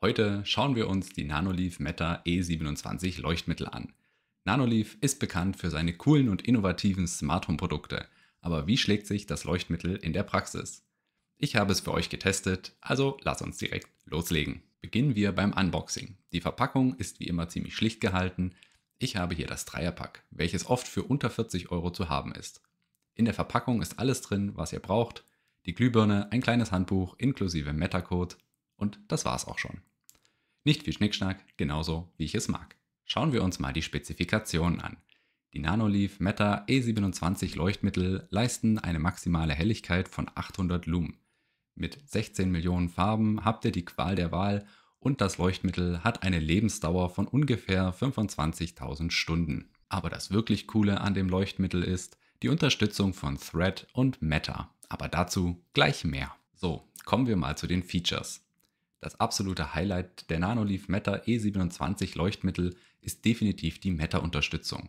Heute schauen wir uns die Nanoleaf Meta E27 Leuchtmittel an. Nanoleaf ist bekannt für seine coolen und innovativen Smart Home Produkte, aber wie schlägt sich das Leuchtmittel in der Praxis? Ich habe es für euch getestet, also lasst uns direkt loslegen. Beginnen wir beim Unboxing. Die Verpackung ist wie immer ziemlich schlicht gehalten. Ich habe hier das Dreierpack, welches oft für unter 40 Euro zu haben ist. In der Verpackung ist alles drin, was ihr braucht. Die Glühbirne, ein kleines Handbuch inklusive Metacode und das war's auch schon. Nicht viel Schnickschnack, genauso wie ich es mag. Schauen wir uns mal die Spezifikationen an. Die Nanoleaf Meta E27 Leuchtmittel leisten eine maximale Helligkeit von 800 Lumen. Mit 16 Millionen Farben habt ihr die Qual der Wahl und das Leuchtmittel hat eine Lebensdauer von ungefähr 25.000 Stunden. Aber das wirklich Coole an dem Leuchtmittel ist die Unterstützung von Thread und Meta. Aber dazu gleich mehr. So, kommen wir mal zu den Features. Das absolute Highlight der Nanoleaf Meta E27 Leuchtmittel ist definitiv die Meta-Unterstützung.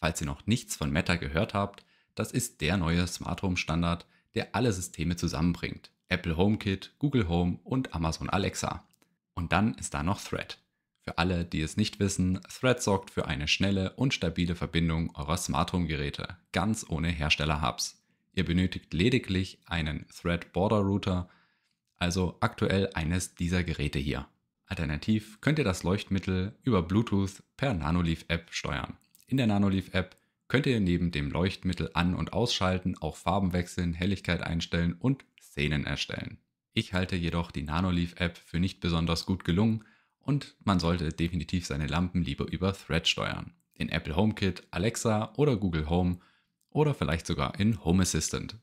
Falls ihr noch nichts von Meta gehört habt, das ist der neue Smart Home Standard, der alle Systeme zusammenbringt. Apple HomeKit, Google Home und Amazon Alexa. Und dann ist da noch Thread. Für alle, die es nicht wissen, Thread sorgt für eine schnelle und stabile Verbindung eurer Smart Home Geräte, ganz ohne Hersteller-Hubs. Ihr benötigt lediglich einen Thread Border Router also aktuell eines dieser Geräte hier. Alternativ könnt ihr das Leuchtmittel über Bluetooth per Nanoleaf App steuern. In der Nanoleaf App könnt ihr neben dem Leuchtmittel an- und ausschalten, auch Farben wechseln, Helligkeit einstellen und Szenen erstellen. Ich halte jedoch die Nanoleaf App für nicht besonders gut gelungen und man sollte definitiv seine Lampen lieber über Thread steuern. In Apple HomeKit, Alexa oder Google Home oder vielleicht sogar in Home Assistant.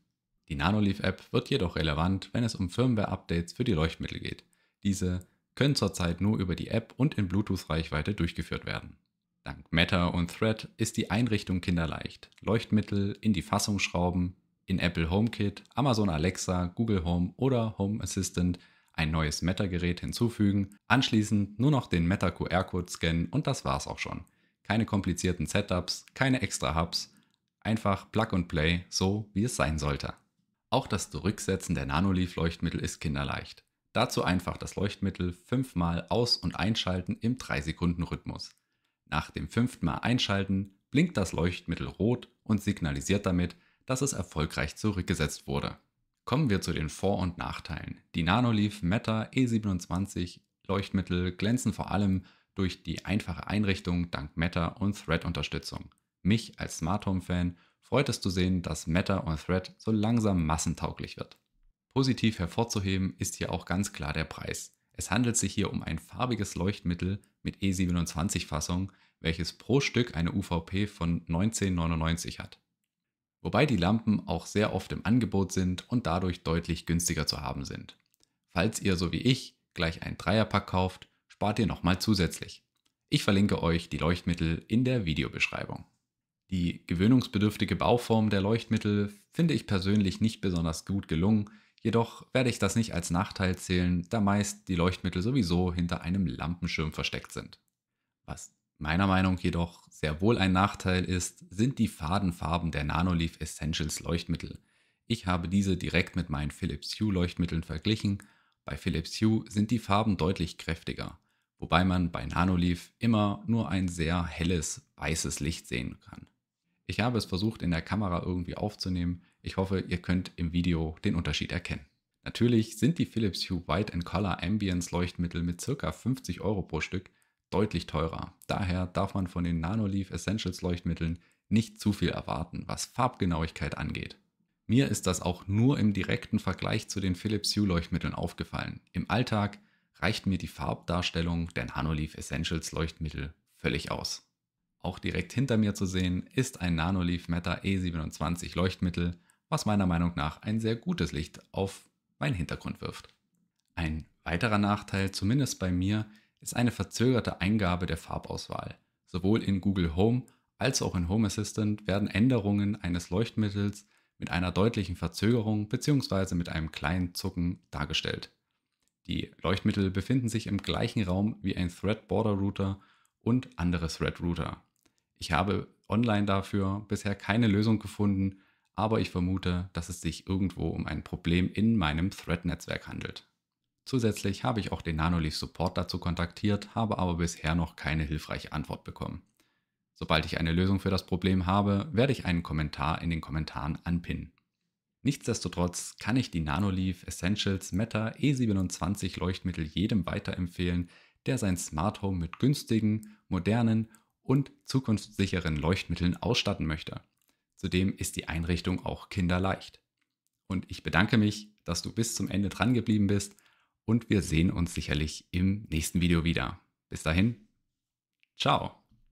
Die Nanoleaf-App wird jedoch relevant, wenn es um Firmware-Updates für die Leuchtmittel geht. Diese können zurzeit nur über die App und in Bluetooth-Reichweite durchgeführt werden. Dank Meta und Thread ist die Einrichtung kinderleicht. Leuchtmittel in die Fassung schrauben, in Apple HomeKit, Amazon Alexa, Google Home oder Home Assistant ein neues Meta-Gerät hinzufügen, anschließend nur noch den Meta-QR-Code scannen und das war's auch schon. Keine komplizierten Setups, keine extra Hubs, einfach Plug and Play, so wie es sein sollte. Auch das Zurücksetzen der nanolief leuchtmittel ist kinderleicht. Dazu einfach das Leuchtmittel fünfmal aus- und einschalten im 3-Sekunden-Rhythmus. Nach dem fünften Mal einschalten blinkt das Leuchtmittel rot und signalisiert damit, dass es erfolgreich zurückgesetzt wurde. Kommen wir zu den Vor- und Nachteilen. Die Nanolief Meta E27 Leuchtmittel glänzen vor allem durch die einfache Einrichtung dank Meta und Thread-Unterstützung. Mich als Smart Home-Fan freut es zu sehen, dass Meta und Thread so langsam massentauglich wird. Positiv hervorzuheben ist hier auch ganz klar der Preis. Es handelt sich hier um ein farbiges Leuchtmittel mit E27-Fassung, welches pro Stück eine UVP von 1999 hat. Wobei die Lampen auch sehr oft im Angebot sind und dadurch deutlich günstiger zu haben sind. Falls ihr so wie ich gleich ein Dreierpack kauft, spart ihr nochmal zusätzlich. Ich verlinke euch die Leuchtmittel in der Videobeschreibung. Die gewöhnungsbedürftige Bauform der Leuchtmittel finde ich persönlich nicht besonders gut gelungen, jedoch werde ich das nicht als Nachteil zählen, da meist die Leuchtmittel sowieso hinter einem Lampenschirm versteckt sind. Was meiner Meinung jedoch sehr wohl ein Nachteil ist, sind die Fadenfarben der Nanoleaf Essentials Leuchtmittel. Ich habe diese direkt mit meinen Philips Hue Leuchtmitteln verglichen. Bei Philips Hue sind die Farben deutlich kräftiger, wobei man bei Nanoleaf immer nur ein sehr helles weißes Licht sehen kann. Ich habe es versucht, in der Kamera irgendwie aufzunehmen. Ich hoffe, ihr könnt im Video den Unterschied erkennen. Natürlich sind die Philips Hue White and Color Ambience Leuchtmittel mit ca. 50 Euro pro Stück deutlich teurer. Daher darf man von den Nanoleaf Essentials Leuchtmitteln nicht zu viel erwarten, was Farbgenauigkeit angeht. Mir ist das auch nur im direkten Vergleich zu den Philips Hue Leuchtmitteln aufgefallen. Im Alltag reicht mir die Farbdarstellung der Nanoleaf Essentials Leuchtmittel völlig aus auch direkt hinter mir zu sehen, ist ein Nanoleaf Meta E27 Leuchtmittel, was meiner Meinung nach ein sehr gutes Licht auf meinen Hintergrund wirft. Ein weiterer Nachteil, zumindest bei mir, ist eine verzögerte Eingabe der Farbauswahl. Sowohl in Google Home als auch in Home Assistant werden Änderungen eines Leuchtmittels mit einer deutlichen Verzögerung bzw. mit einem kleinen Zucken dargestellt. Die Leuchtmittel befinden sich im gleichen Raum wie ein Thread Border Router und andere Thread Router. Ich habe online dafür bisher keine Lösung gefunden, aber ich vermute, dass es sich irgendwo um ein Problem in meinem Thread-Netzwerk handelt. Zusätzlich habe ich auch den Nanoleaf Support dazu kontaktiert, habe aber bisher noch keine hilfreiche Antwort bekommen. Sobald ich eine Lösung für das Problem habe, werde ich einen Kommentar in den Kommentaren anpinnen. Nichtsdestotrotz kann ich die Nanoleaf Essentials Meta E27 Leuchtmittel jedem weiterempfehlen, der sein Smart Home mit günstigen, modernen und zukunftssicheren Leuchtmitteln ausstatten möchte. Zudem ist die Einrichtung auch kinderleicht. Und ich bedanke mich, dass du bis zum Ende dran geblieben bist und wir sehen uns sicherlich im nächsten Video wieder. Bis dahin, ciao!